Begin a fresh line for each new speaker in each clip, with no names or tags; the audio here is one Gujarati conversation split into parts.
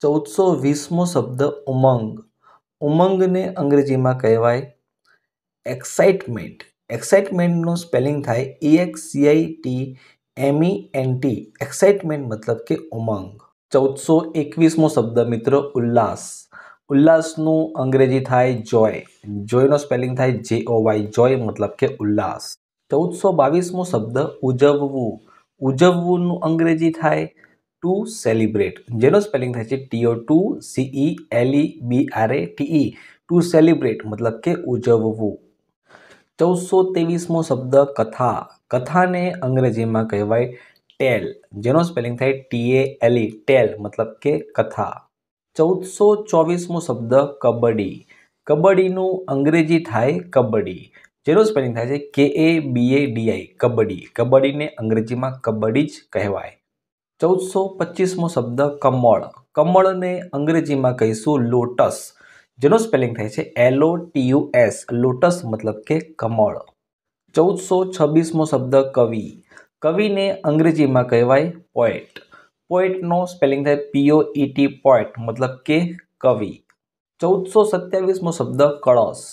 ચૌદસો વીસમો શબ્દ ઉમંગ ઉમંગને અંગ્રેજીમાં કહેવાય એક્સાઇટમેન્ટ એક્સાઇટમેન્ટનું સ્પેલિંગ થાય E X C I T M E N T excitement મતલબ કે ઉમંગ ચૌદસો એકવીસમો શબ્દ મિત્ર ઉલ્લાસ ઉલ્લાસનું અંગ્રેજી થાય જોય જોયનો સ્પેલિંગ થાય જે ઓ વાય જોય મતલબ કે ઉલ્લાસ ચૌદસો બાવીસમો શબ્દ ઉજવવું ઉજવવુંનું અંગ્રેજી થાય ટુ સેલિબ્રેટ જેનો સ્પેલિંગ થાય છે T O to C E E B R A E to celebrate મતલબ કે ઉજવવું ચૌદસો ત્રેવીસમો શબ્દ કથા કથાને અંગ્રેજીમાં કહેવાય ટેલ જેનો સ્પેલિંગ થાય ટી એ એલ ઈ ટેલ મતલબ કે કથા ચૌદસો ચોવીસમો શબ્દ કબડ્ડી કબડ્ડીનું અંગ્રેજી થાય કબડ્ડી જેનો સ્પેલિંગ થાય છે કે એ બી એ ડીઆઈ કબડ્ડી કબડ્ડીને અંગ્રેજીમાં કબડ્ડી જ કહેવાય ચૌદસો પચીસમો શબ્દ કમળ કમળને અંગ્રેજીમાં કહીશું લોટસ જેનો સ્પેલિંગ થાય છે L O T U S lotus મતલબ કે કમળ ચૌદસો છવ્વીસમો શબ્દ કવિ કવિને અંગ્રેજીમાં કહેવાય પોએટ પોએટનો સ્પેલિંગ થાય પીઓ ટી પોએટ મતલબ કે કવિ ચૌદસો સત્યાવીસમો શબ્દ કળશ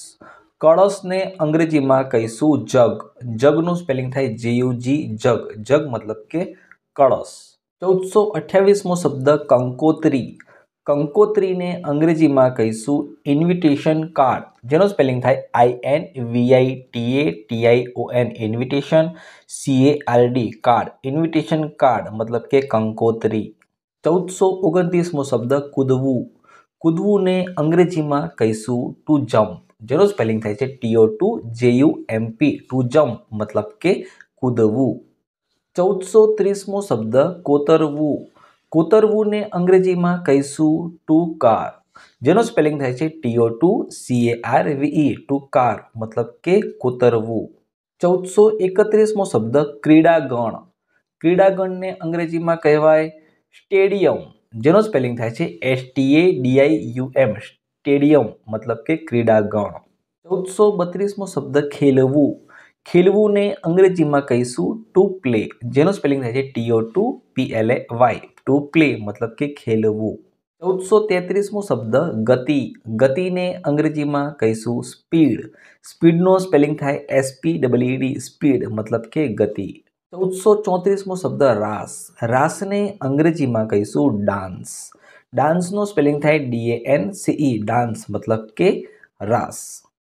કળશને અંગ્રેજીમાં કહીશું જગ જગનું સ્પેલિંગ થાય જીયુજી જગ જગ મતલબ કે કળશ ચૌદસો અઠ્યાવીસમો શબ્દ કંકોત્રી કંકોત્રીને અંગ્રેજીમાં કહીશું ઇન્વિટેશન કાર્ડ જેનો સ્પેલિંગ થાય I N V I T I O N invitation C A C A R D card invitation card મતલબ કે કંકોત્રી ચૌદસો ઓગણત્રીસમો શબ્દ કૂદવું કૂદવુંને અંગ્રેજીમાં કહીશું ટુ જમ્પ જેનો સ્પેલિંગ થાય છે T O to J U M P to jump મતલબ કે કૂદવું ચૌદસો ત્રીસમો શબ્દ કોતરવું કોતરવુંને અંગ્રેજીમાં કહીશું ટુ કાર જેનો સ્પેલિંગ થાય છે T O to C A R V E to carve મતલબ કે કોતરવું ચૌદસો એકત્રીસમો શબ્દ ક્રીડાગણ ક્રીડાગણને અંગ્રેજીમાં કહેવાય સ્ટેડિયમ જેનો સ્પેલિંગ થાય છે S T A D I U M stadium મતલબ કે ક્રીડાગણ ચૌદસો બત્રીસમો શબ્દ ખેલવું ખીલવુંને અંગ્રેજીમાં કહીશું ટુ પ્લે જેનો સ્પેલિંગ થાય છે T O to P L A Y to play મતલબ કે ખેલવું ચૌદસો તેત્રીસમો શબ્દ ગતિ ગતિને અંગ્રેજીમાં કહીશું સ્પીડ સ્પીડનો સ્પેલિંગ થાય એસપી ડબલ્યુડી સ્પીડ મતલબ કે ગતિ ચૌદસો ચોત્રીસમો શબ્દ રાસ રાસને અંગ્રેજીમાં કહીશું ડાન્સ ડાન્સનો સ્પેલિંગ થાય ડીએ એન સીઈ ડાન્સ મતલબ કે રાસ